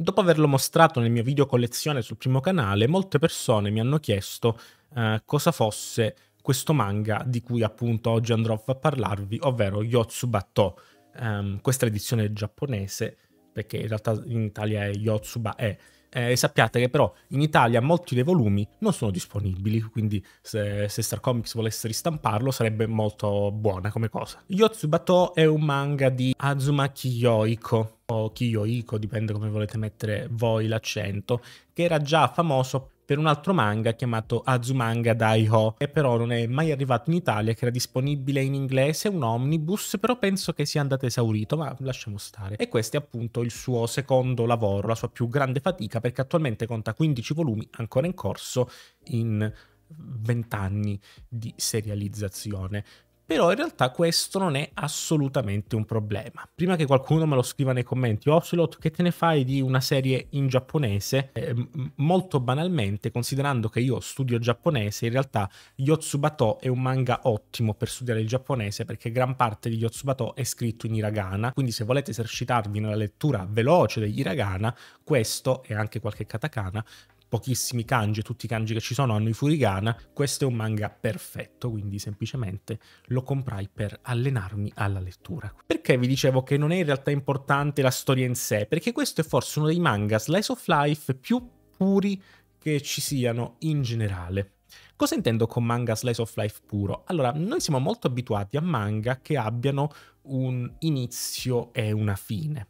Dopo averlo mostrato nel mio video collezione sul primo canale, molte persone mi hanno chiesto eh, cosa fosse questo manga di cui appunto oggi andrò a parlarvi, ovvero Yotsubato, ehm, questa edizione giapponese, perché in realtà in Italia è Yotsuba E, eh, sappiate che però in Italia molti dei volumi non sono disponibili, quindi se, se Star Comics volesse ristamparlo sarebbe molto buona come cosa. Yotsubato è un manga di Azuma Kiyoiko, o Kiyoiko, dipende come volete mettere voi l'accento, che era già famoso per un altro manga chiamato Azumanga Daiho, che però non è mai arrivato in Italia, che era disponibile in inglese, un omnibus, però penso che sia andato esaurito, ma lasciamo stare. E questo è appunto il suo secondo lavoro, la sua più grande fatica, perché attualmente conta 15 volumi ancora in corso in 20 anni di serializzazione. Però in realtà questo non è assolutamente un problema. Prima che qualcuno me lo scriva nei commenti, Ocelot, che te ne fai di una serie in giapponese? Eh, molto banalmente, considerando che io studio giapponese, in realtà Yotsubato è un manga ottimo per studiare il giapponese perché gran parte di Yotsubato è scritto in hiragana, quindi se volete esercitarvi nella lettura veloce degli hiragana, questo e anche qualche katakana pochissimi kanji, tutti i kanji che ci sono hanno i furigana, questo è un manga perfetto, quindi semplicemente lo comprai per allenarmi alla lettura. Perché vi dicevo che non è in realtà importante la storia in sé? Perché questo è forse uno dei manga slice of life più puri che ci siano in generale. Cosa intendo con manga slice of life puro? Allora, noi siamo molto abituati a manga che abbiano un inizio e una fine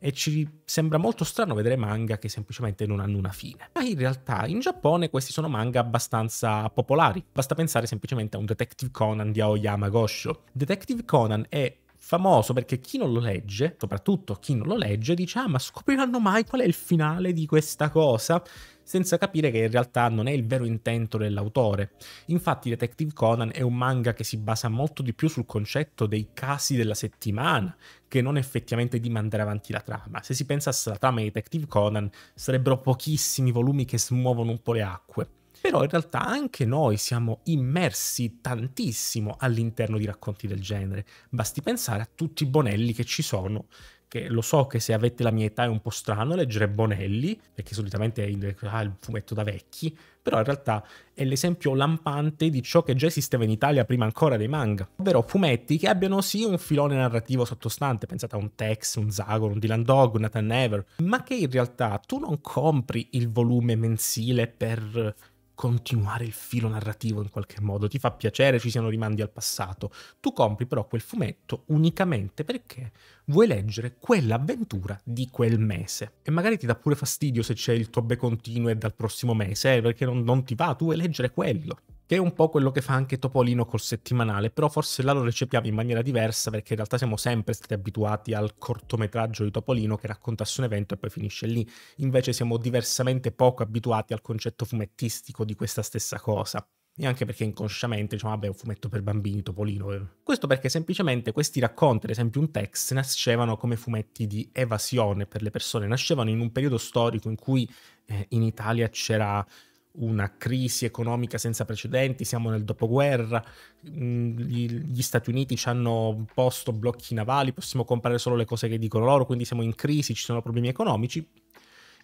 e ci sembra molto strano vedere manga che semplicemente non hanno una fine. Ma in realtà in Giappone questi sono manga abbastanza popolari, basta pensare semplicemente a un Detective Conan di Aoyama Gosho. Detective Conan è famoso perché chi non lo legge, soprattutto chi non lo legge, dice ah ma scopriranno mai qual è il finale di questa cosa? senza capire che in realtà non è il vero intento dell'autore. Infatti Detective Conan è un manga che si basa molto di più sul concetto dei casi della settimana, che non effettivamente di mandare avanti la trama. Se si pensasse alla trama di Detective Conan, sarebbero pochissimi volumi che smuovono un po' le acque. Però in realtà anche noi siamo immersi tantissimo all'interno di racconti del genere. Basti pensare a tutti i Bonelli che ci sono, che lo so che se avete la mia età è un po' strano leggere Bonelli, perché solitamente è il, ah, il fumetto da vecchi, però in realtà è l'esempio lampante di ciò che già esisteva in Italia prima ancora dei manga, ovvero fumetti che abbiano sì un filone narrativo sottostante, pensate a un Tex, un Zagor, un Dylan Dog, un Nathan Never, ma che in realtà tu non compri il volume mensile per continuare il filo narrativo in qualche modo, ti fa piacere ci siano rimandi al passato. Tu compri però quel fumetto unicamente perché vuoi leggere quell'avventura di quel mese. E magari ti dà pure fastidio se c'è il tobbe continuo e dal prossimo mese, eh, perché non, non ti va, tu vuoi leggere quello che è un po' quello che fa anche Topolino col settimanale, però forse là lo recepiamo in maniera diversa perché in realtà siamo sempre stati abituati al cortometraggio di Topolino che racconta su un evento e poi finisce lì, invece siamo diversamente poco abituati al concetto fumettistico di questa stessa cosa e anche perché inconsciamente diciamo vabbè è un fumetto per bambini Topolino eh. questo perché semplicemente questi racconti ad esempio un text nascevano come fumetti di evasione per le persone nascevano in un periodo storico in cui eh, in Italia c'era una crisi economica senza precedenti, siamo nel dopoguerra, mm, gli Stati Uniti ci hanno posto blocchi navali, possiamo comprare solo le cose che dicono loro, quindi siamo in crisi, ci sono problemi economici.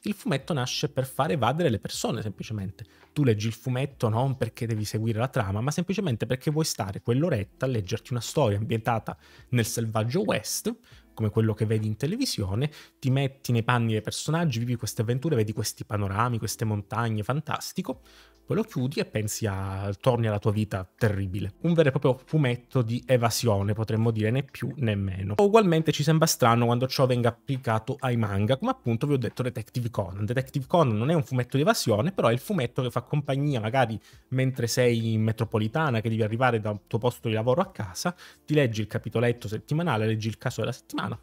Il fumetto nasce per far evadere le persone semplicemente. Tu leggi il fumetto non perché devi seguire la trama, ma semplicemente perché vuoi stare quell'oretta a leggerti una storia ambientata nel selvaggio West, come quello che vedi in televisione, ti metti nei panni dei personaggi, vivi queste avventure, vedi questi panorami, queste montagne, fantastico, poi lo chiudi e pensi a torni alla tua vita terribile. Un vero e proprio fumetto di evasione, potremmo dire né più né meno. Ugualmente ci sembra strano quando ciò venga applicato ai manga, come appunto vi ho detto Detective Conan. Detective Conan non è un fumetto di evasione, però è il fumetto che fa compagnia magari mentre sei in metropolitana, che devi arrivare dal tuo posto di lavoro a casa, ti leggi il capitoletto settimanale, leggi il caso della settimana,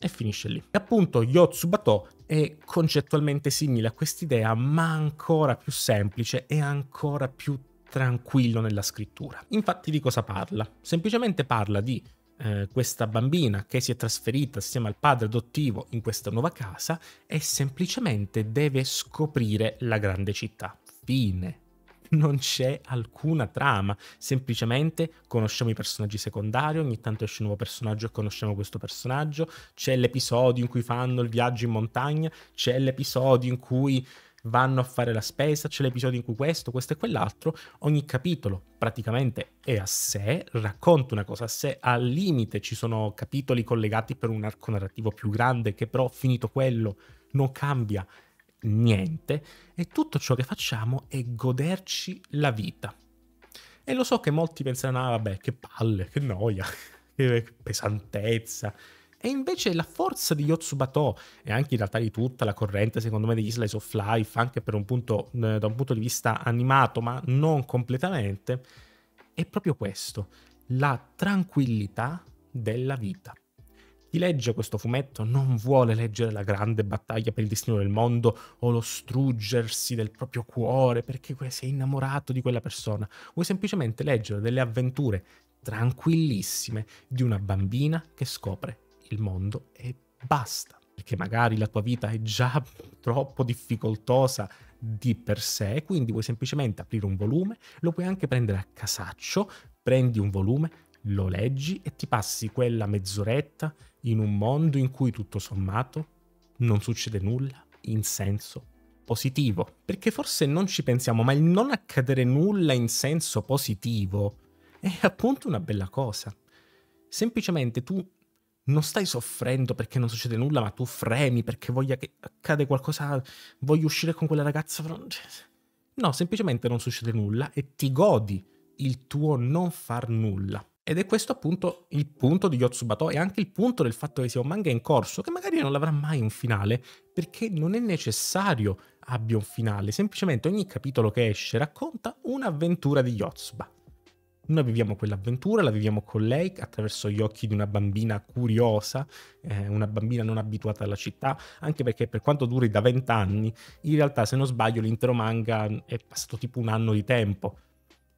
e finisce lì. E appunto Yotsubato è concettualmente simile a quest'idea, ma ancora più semplice e ancora più tranquillo nella scrittura. Infatti di cosa parla? Semplicemente parla di eh, questa bambina che si è trasferita assieme al padre adottivo in questa nuova casa e semplicemente deve scoprire la grande città. Fine non c'è alcuna trama, semplicemente conosciamo i personaggi secondari, ogni tanto esce un nuovo personaggio e conosciamo questo personaggio, c'è l'episodio in cui fanno il viaggio in montagna, c'è l'episodio in cui vanno a fare la spesa, c'è l'episodio in cui questo, questo e quell'altro, ogni capitolo praticamente è a sé, racconta una cosa a sé, al limite ci sono capitoli collegati per un arco narrativo più grande che però finito quello non cambia niente e tutto ciò che facciamo è goderci la vita. E lo so che molti pensano, ah vabbè, che palle, che noia, che pesantezza. E invece la forza di Yotsubato e anche in realtà di tutta la corrente, secondo me, degli Slice of Life, anche un punto, eh, da un punto di vista animato, ma non completamente, è proprio questo, la tranquillità della vita. Chi legge questo fumetto non vuole leggere la grande battaglia per il destino del mondo o lo struggersi del proprio cuore perché sei innamorato di quella persona. Vuoi semplicemente leggere delle avventure tranquillissime di una bambina che scopre il mondo e basta. Perché magari la tua vita è già troppo difficoltosa di per sé, quindi vuoi semplicemente aprire un volume, lo puoi anche prendere a casaccio, prendi un volume, lo leggi e ti passi quella mezz'oretta in un mondo in cui tutto sommato non succede nulla in senso positivo. Perché forse non ci pensiamo, ma il non accadere nulla in senso positivo è appunto una bella cosa. Semplicemente tu non stai soffrendo perché non succede nulla, ma tu fremi perché voglia che accade qualcosa, voglio uscire con quella ragazza. No, semplicemente non succede nulla e ti godi il tuo non far nulla. Ed è questo appunto il punto di Yotsubato e anche il punto del fatto che sia un manga in corso, che magari non avrà mai un finale, perché non è necessario abbia un finale, semplicemente ogni capitolo che esce racconta un'avventura di Yotsuba. Noi viviamo quell'avventura, la viviamo con lei attraverso gli occhi di una bambina curiosa, eh, una bambina non abituata alla città, anche perché per quanto duri da vent'anni, in realtà se non sbaglio l'intero manga è passato tipo un anno di tempo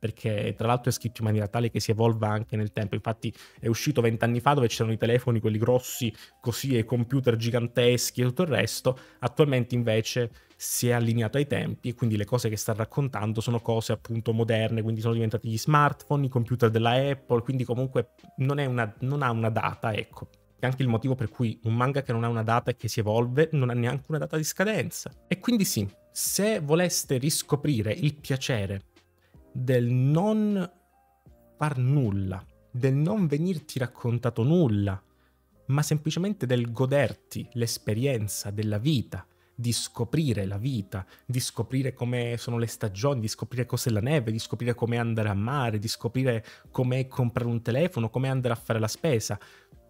perché tra l'altro è scritto in maniera tale che si evolva anche nel tempo. Infatti è uscito vent'anni fa dove c'erano i telefoni, quelli grossi così, e i computer giganteschi e tutto il resto. Attualmente invece si è allineato ai tempi e quindi le cose che sta raccontando sono cose appunto moderne, quindi sono diventati gli smartphone, i computer della Apple, quindi comunque non, una, non ha una data, ecco. È anche il motivo per cui un manga che non ha una data e che si evolve non ha neanche una data di scadenza. E quindi sì, se voleste riscoprire il piacere del non far nulla, del non venirti raccontato nulla, ma semplicemente del goderti l'esperienza della vita, di scoprire la vita, di scoprire come sono le stagioni, di scoprire cos'è la neve, di scoprire come andare a mare, di scoprire come comprare un telefono, come andare a fare la spesa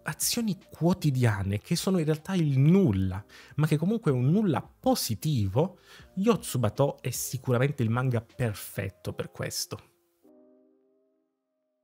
azioni quotidiane che sono in realtà il nulla, ma che comunque è un nulla positivo, Yotsubato è sicuramente il manga perfetto per questo.